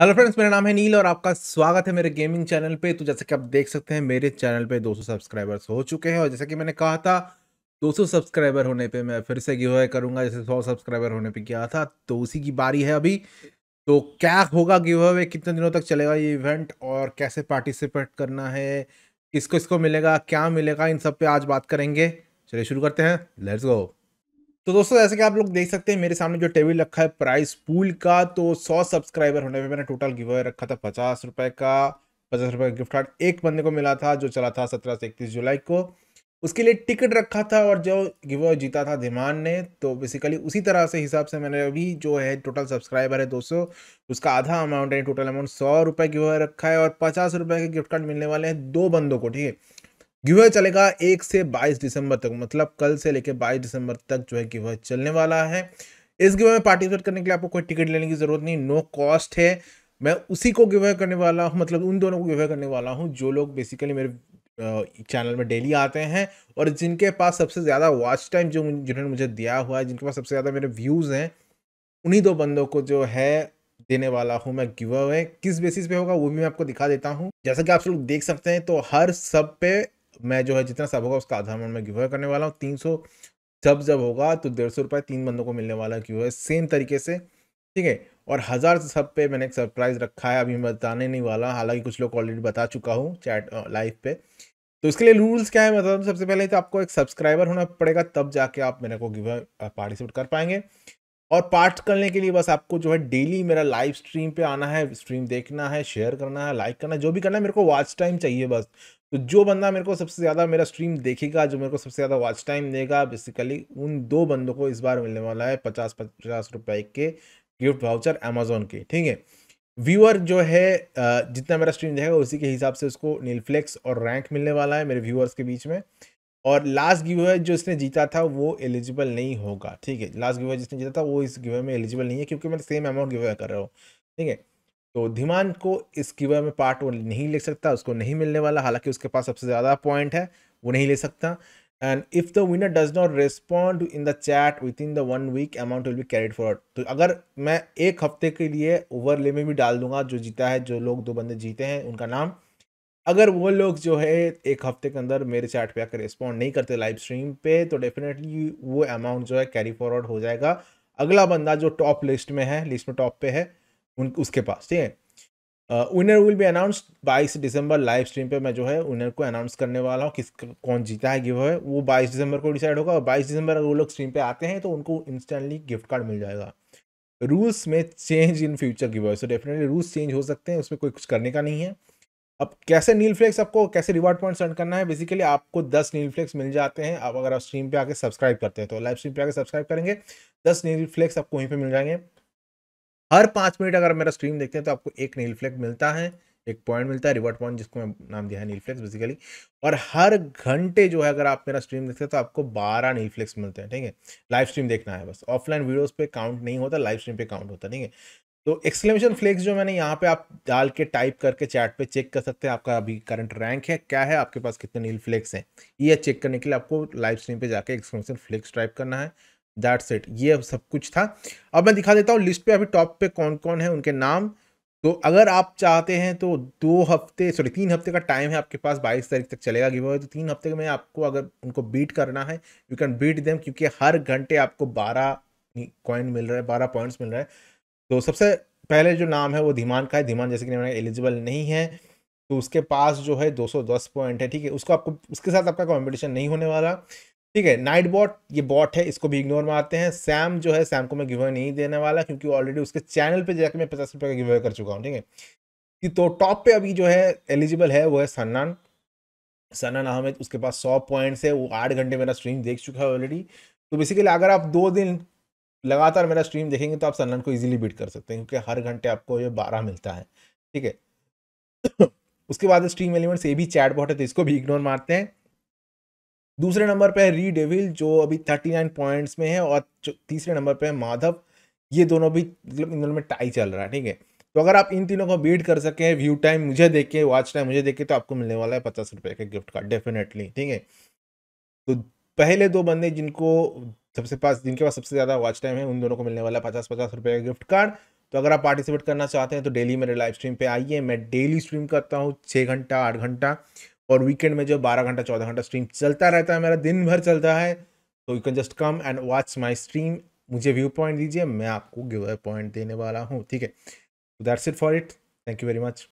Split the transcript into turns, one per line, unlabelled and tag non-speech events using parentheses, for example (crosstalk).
hello friends मेरा नाम है नील और आपका स्वागत है मेरे गेमिंग चैनल पे तो जैसे कि आप देख सकते हैं मेरे चैनल पे 200 सब्सक्राइबर्स हो चुके हैं और जैसे कि मैंने कहा था 200 सब्सक्राइबर होने पे मैं फिर से गिव अवे करूंगा जैसे 100 सब्सक्राइबर होने पे किया था तो उसी की बारी है अभी तो क्या होगा गिव अवे कितने दिनों तक चलेगा ये इवेंट और कैसे पार्टिसिपेट करना है किसको इसको मिलेगा क्या मिलेगा इन सब पे आज बात करेंगे चलिए शुरू करते हैं लेट्स गो तो दोस्तों जैसे कि आप लोग देख सकते हैं मेरे सामने जो टेबल रखा है प्राइस पूल का तो सौ सब्सक्राइबर होने पे मैंने टोटल अवे रखा था पचास रुपए का पचास रुपए का गिफ्ट कार्ड एक बंदे को मिला था जो चला था सत्रह से इकतीस जुलाई को उसके लिए टिकट रखा था और जो अवे जीता था धीमान ने तो बेसिकली उसी तरह से हिसाब से मैंने अभी जो है टोटल सब्सक्राइबर है दोस्तों उसका आधा अमाउंट है टोटल अमाउंट सौ रुपये अवे रखा है और पचास रुपये के गिफ्ट कार्ड मिलने वाले हैं दो बंदों को ठीक है गिवे चलेगा एक से बाईस दिसंबर तक मतलब कल से लेकर बाईस दिसंबर तक जो है गिवे चलने वाला है इस गिवे में पार्टिसिपेट करने के लिए आपको कोई टिकट लेने की ज़रूरत नहीं नो कॉस्ट है मैं उसी को गिवे करने वाला हूँ मतलब उन दोनों को गिवे करने वाला हूँ जो लोग बेसिकली मेरे चैनल में डेली आते हैं और जिनके पास सबसे ज़्यादा वॉच टाइम जो जिन्होंने मुझे दिया हुआ है जिनके पास सबसे ज़्यादा मेरे व्यूज़ हैं उन्हीं दो बंदों को जो है देने वाला हूँ मैं गिव अवे किस बेसिस पे होगा वो भी मैं आपको दिखा देता हूँ जैसा कि आप लोग देख सकते हैं तो हर सब पे मैं जो है जितना सब होगा उसका आधा अमाउंट में गिवे करने वाला हूँ तीन सौ जब जब होगा तो डेढ़ सौ रुपये तीन बंदों को मिलने वाला क्यों है सेम तरीके से ठीक है और हज़ार सब पे मैंने एक सरप्राइज़ रखा है अभी मैं बताने नहीं वाला हालांकि कुछ लोग ऑलरेडी बता चुका हूँ चैट लाइव पे तो इसके लिए रूल्स क्या है मतलब सबसे पहले तो आपको एक सब्सक्राइबर होना पड़ेगा तब जाके आप मेरे को गिव पार्टिसिपेट कर पाएंगे और पार्ट करने के लिए बस आपको जो है डेली मेरा लाइव स्ट्रीम पे आना है स्ट्रीम देखना है शेयर करना है लाइक करना है जो भी करना है मेरे को वॉच टाइम चाहिए बस तो जो बंदा मेरे को सबसे ज़्यादा मेरा स्ट्रीम देखेगा जो मेरे को सबसे ज़्यादा वॉच टाइम देगा बेसिकली उन दो बंदों को इस बार मिलने वाला है पचास पचास रुपए के गिफ्ट वाउचर अमेजोन के ठीक है व्यूअर जो है जितना मेरा स्ट्रीम देखेगा उसी के हिसाब से उसको नीलफ्लेक्स और रैंक मिलने वाला है मेरे व्यूअर्स के बीच में और लास्ट गिवे जो इसने जीता था वो एलिजिबल नहीं होगा ठीक है लास्ट गिवे जिसने जीता था वो इस गिवे में एलिजिबल नहीं है क्योंकि मैं सेम अमाउंट गिवे कर रहा हूँ ठीक है तो धीमान को इस कीवर में पार्ट वो नहीं ले सकता उसको नहीं मिलने वाला हालांकि उसके पास सबसे ज़्यादा पॉइंट है वो नहीं ले सकता and if the winner does not respond in the chat within the one week amount will be carried forward तो अगर मैं एक हफ्ते के लिए ओवर में भी डाल दूंगा जो जीता है जो लोग दो बंदे जीते हैं उनका नाम अगर वो लोग जो है एक हफ्ते के अंदर मेरे चैट पे आकर रिस्पॉन्ड नहीं करते लाइव स्ट्रीम पे तो डेफिनेटली वो अमाउंट जो है कैरी फॉरवर्ड हो जाएगा अगला बंदा जो टॉप लिस्ट में है लिस्ट में टॉप पे है उन उसके पास ठीक है विनर विल बी अनाउंस बाईस दिसंबर लाइव स्ट्रीम पे मैं जो है विनर को अनाउंस करने वाला हूँ किस कौन जीता है गिव है वो बाईस दिसंबर को डिसाइड होगा और बाईस दिसंबर अगर वो लोग स्ट्रीम पे आते हैं तो उनको इंस्टेंटली गिफ्ट कार्ड मिल जाएगा रूल्स में change in future give so definitely rules change हो सकते हैं उसमें कोई कुछ करने का नहीं है अब कैसे नील फ्लेक्स आपको कैसे रिवार्ड पॉइंट्स अर्न करना है बेसिकली आपको दस नील फ्लेक्स मिल जाते हैं आप अगर आप स्ट्रीम पे आके सब्सक्राइब करते हैं तो लाइव स्ट्रीम पे आके सब्सक्राइब करेंगे दस नील फ्लेक्स आपको वहीं पे मिल जाएंगे हर पाँच मिनट अगर मेरा स्ट्रीम देखते हैं तो आपको एक नील फ्लैग मिलता है एक पॉइंट मिलता है रिवर्ट पॉइंट जिसको मैं नाम दिया है नील फ्लेक्स बेसिकली और हर घंटे जो है अगर आप मेरा स्ट्रीम देखते हैं तो आपको बारह नील फ्लेक्स मिलते हैं ठीक है लाइव स्ट्रीम देखना है बस ऑफलाइन वीडियोस पे काउंट नहीं होता लाइव स्ट्रीम पे काउंट होता ठीक है तो एक्सक्लेमेशन फ्लेक्स जो मैंने यहाँ पे आप डाल के टाइप करके चैट पे चेक कर सकते हैं आपका अभी करंट रैंक है क्या है आपके पास कितने नील फ्लेक्स हैं ये चेक करने के लिए आपको लाइव स्ट्रीम पे जाके एक्सक्लेमेशन फ्लेक्स टाइप करना है दैट्स इट ये अब सब कुछ था अब मैं दिखा देता हूँ लिस्ट पे अभी टॉप पे कौन कौन है उनके नाम तो अगर आप चाहते हैं तो दो हफ्ते सॉरी तीन हफ्ते का टाइम है आपके पास बाईस तारीख तक चलेगा गिव तो तीन हफ्ते में आपको अगर उनको बीट करना है यू कैन बीट देम क्योंकि हर घंटे आपको बारह कॉइन मिल रहा है बारह पॉइंट्स मिल रहा है तो सबसे पहले जो नाम है वो धीमान का है धीमान जैसे कि मैंने एलिजिबल नहीं है तो उसके पास जो है 210 पॉइंट है ठीक है उसको आपको उसके साथ आपका कॉम्पिटिशन नहीं होने वाला ठीक है नाइट बॉट ये बॉट है इसको भी इग्नोर मारते हैं सैम जो है सैम को मैं गिवे नहीं देने वाला क्योंकि ऑलरेडी उसके चैनल पे जाकर मैं पचास रुपये का गिवे कर चुका हूँ ठीक है तो टॉप पे अभी जो है एलिजिबल है वो है सन्नान सन्नान अहमद उसके पास सौ पॉइंट्स है वो आठ घंटे मेरा स्ट्रीम देख चुका है ऑलरेडी तो बेसिकली अगर आप दो दिन लगातार मेरा स्ट्रीम देखेंगे तो आप सन्नान को ईजिली बीट कर सकते हैं क्योंकि हर घंटे आपको ये बारह मिलता है ठीक है (coughs) उसके बाद स्ट्रीम एलिमेंट्स ये भी चैट बॉट है तो इसको भी इग्नोर मारते हैं दूसरे नंबर पे है री डेविल जो अभी थर्टी नाइन पॉइंट्स में है और तीसरे नंबर पे है माधव ये दोनों भी मतलब इन दोनों में टाई चल रहा है ठीक है तो अगर आप इन तीनों को बीट कर सके व्यू टाइम मुझे देखे वॉच टाइम मुझे देखे तो आपको मिलने वाला है पचास रुपये का गिफ्ट कार्ड डेफिनेटली ठीक है तो पहले दो बंदे जिनको सबसे पास जिनके पास सबसे ज़्यादा वॉच टाइम है उन दोनों को मिलने वाला है पचास पचास रुपये का गिफ्ट कार्ड तो अगर आप पार्टिसिपेट करना चाहते हैं तो डेली मेरे लाइव स्ट्रीम पे आइए मैं डेली स्ट्रीम करता हूँ छः घंटा आठ घंटा और वीकेंड में जो बारह घंटा चौदह घंटा स्ट्रीम चलता रहता है मेरा दिन भर चलता है तो you can just come and watch my stream मुझे व्यू पॉइंट दीजिए मैं आपको गिव पॉइंट देने वाला हूँ ठीक है that's it for it thank you very much